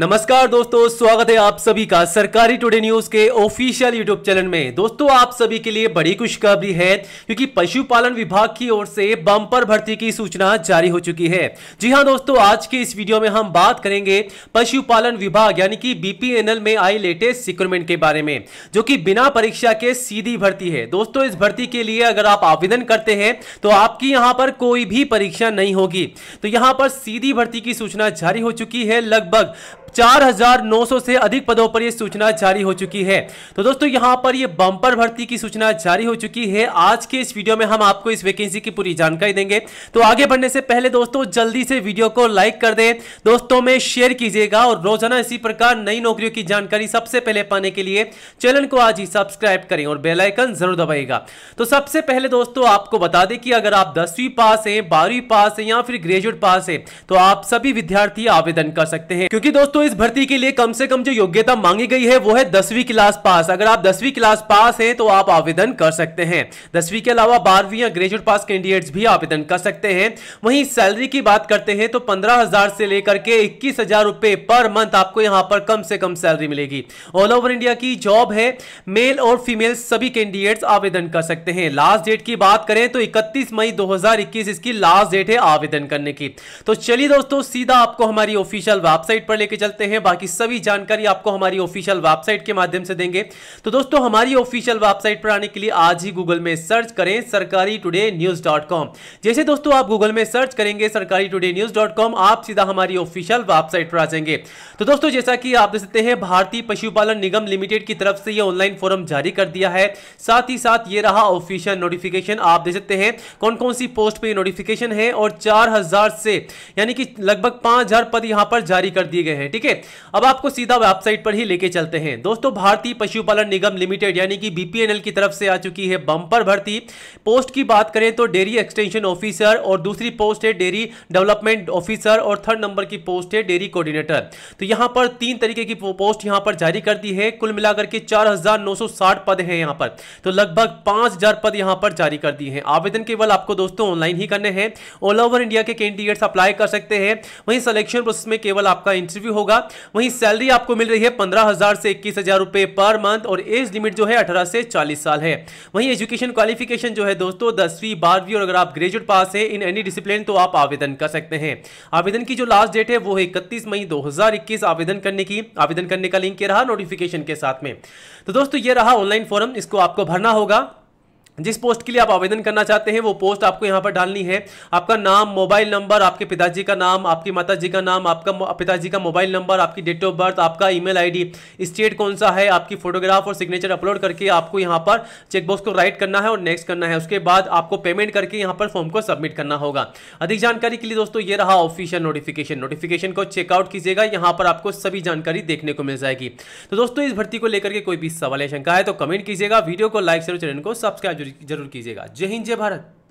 नमस्कार दोस्तों स्वागत है आप सभी का सरकारी टुडे न्यूज के ऑफिशियल यूट्यूब चैनल में दोस्तों आप सभी के लिए बड़ी खुशखबरी है क्योंकि पशुपालन विभाग की ओर से बम्पर भर्ती की सूचना जारी हो चुकी है जी हां दोस्तों आज के इस वीडियो में हम बात करेंगे पशुपालन विभाग यानी कि बीपीएनएल में आई लेटेस्ट रिक्रूटमेंट के बारे में जो की बिना परीक्षा के सीधी भर्ती है दोस्तों इस भर्ती के लिए अगर आप आवेदन करते हैं तो आपकी यहाँ पर कोई भी परीक्षा नहीं होगी तो यहाँ पर सीधी भर्ती की सूचना जारी हो चुकी है लगभग 4,900 से अधिक पदों पर यह सूचना जारी हो चुकी है तो दोस्तों यहाँ पर यह बम्पर भर्ती की सूचना जारी हो चुकी है आज के इस वीडियो में हम आपको इस वैकेंसी की पूरी जानकारी देंगे तो आगे बढ़ने से पहले दोस्तों जल्दी से वीडियो को लाइक कर दें दोस्तों में शेयर कीजिएगा और रोजाना इसी प्रकार नई नौकरियों की जानकारी सबसे पहले पाने के लिए चैनल को आज ही सब्सक्राइब करें और बेलाइकन जरूर दबाएगा तो सबसे पहले दोस्तों आपको बता दें कि अगर आप दसवीं पास है बारहवीं पास है या फिर ग्रेजुएट पास है तो आप सभी विद्यार्थी आवेदन कर सकते हैं क्योंकि दोस्तों दोस्तों इस भर्ती के लिए कम से कम जो योग्यता मांगी गई है वो है दसवीं क्लास पास अगर आप दसवीं क्लास पास हैं तो आप आवेदन कर सकते हैं दसवीं के अलावा बारहवीं या ग्रेजुएट पास कैंडिडेट्स भी आवेदन कर सकते हैं वहीं सैलरी की बात करते हैं तो पंद्रह हजार से लेकर के इक्कीस हजार रुपए पर मंथ आपको यहाँ पर कम से कम सैलरी मिलेगी ऑल ओवर इंडिया की जॉब है मेल और फीमेल सभी कैंडिडेट्स आवेदन कर सकते हैं लास्ट डेट की बात करें तो इकतीस मई दो इसकी लास्ट डेट है आवेदन करने की तो चलिए दोस्तों सीधा आपको हमारी ऑफिशियल वेबसाइट पर लेके चलते चलते हैं बाकी सभी जानकारी आपको हमारी ऑफिशियल वेबसाइट के माध्यम से देंगे तो दोस्तों हमारी ऑफिशियल वेबसाइट पर आने के लिए आज ही गूगल में सर्च करें सरकारी टुडे न्यूज डॉट कॉम जैसे दोस्तों आप गूगल में सर्च करेंगे सरकारी टुडे न्यूज डॉट कॉम आप सीधा हमारी ऑफिशियल वेबसाइट पर आ जाएंगे तो दोस्तों जैसा कि आप देख सकते हैं भारतीय पशुपालन निगम लिमिटेड की तरफ से यह ऑनलाइन फॉर्म जारी कर दिया है साथ ही साथ ये रहा ऑफिशियल नोटिफिकेशन आप देख सकते हैं कौन कौन सी पोस्ट पर नोटिफिकेशन है और चार से यानी कि लगभग पांच पद यहां पर जारी कर दिए गए हैं ठीक ठीक है अब आपको सीधा वेबसाइट पर ही लेके चलते हैं दोस्तों भारतीय पशुपालन निगम लिमिटेड यानी कि बीपीएनएल की तरफ से आ चुकी है बंपर भर्ती पोस्ट की बात करें तो डेयरी एक्सटेंशन ऑफिसर और दूसरी पोस्ट है डेयरी डेवलपमेंट ऑफिसर और थर्ड नंबर की पोस्ट है डेयरी कोऑर्डिनेटर तो यहां पर तीन तरीके की पोस्ट यहां पर जारी कर दी है कुल मिलाकर के 4,960 पद है यहां पर तो लगभग 5,000 पद यहां पर जारी कर दी है आवेदन केवल आपको दोस्तों ऑनलाइन ही करने हैं ऑल ओवर इंडिया के कैंडिडेट्स अप्लाई कर सकते हैं वहीं सिलेक्शन प्रोसेस में केवल आपका इंटरव्यू होगा वहीं सैलरी आपको मिल रही है पंद्रह हजार से इक्कीस हजार रुपए पर मंथ और एज लिमिट जो है अठारह से चालीस साल है वहीं एजुकेशन क्वालिफिकेशन जो है दोस्तों दसवीं बारहवीं और अगर आप ग्रेजुएट पास है इन एनी डिसिप्लिन तो आप आवेदन कर सकते हैं आवेदन की जो लास्ट डेट है वो है इकतीस मई दो आवेदन करने की आवेदन करने का लिंक रहा नोटिफिकेशन के साथ में तो दोस्तों ये रहा ऑनलाइन फॉर्म इसको आपको भरना होगा जिस पोस्ट के लिए आप आवेदन करना चाहते हैं वो पोस्ट आपको यहाँ पर डालनी है आपका नाम मोबाइल नंबर आपके पिताजी का नाम आपकी माता जी का नाम आपका पिताजी का मोबाइल नंबर आपकी डेट ऑफ बर्थ आपका ईमेल आईडी स्टेट कौन सा है आपकी फोटोग्राफ और सिग्नेचर अपलोड करके आपको यहाँ पर चेकबॉक्स को राइट करना है और नेक्स्ट करना है उसके बाद आपको पेमेंट करके यहाँ पर फॉर्म को सबमिट करना होगा अधिक जानकारी के लिए दोस्तों ये रहा ऑफिशियल नोटिफिकेशन नोटिफिकेशन को चेकआउट कीजिएगा यहाँ पर आपको सभी जानकारी देखने को मिल जाएगी तो दोस्तों इस भर्ती को लेकर के कोई भी सवाल या शंका है तो कमेंट कीजिएगा वीडियो को लाइक शेयर चैनल को सब्सक्राइब जरूर कीजिएगा जय हिंद जय भारत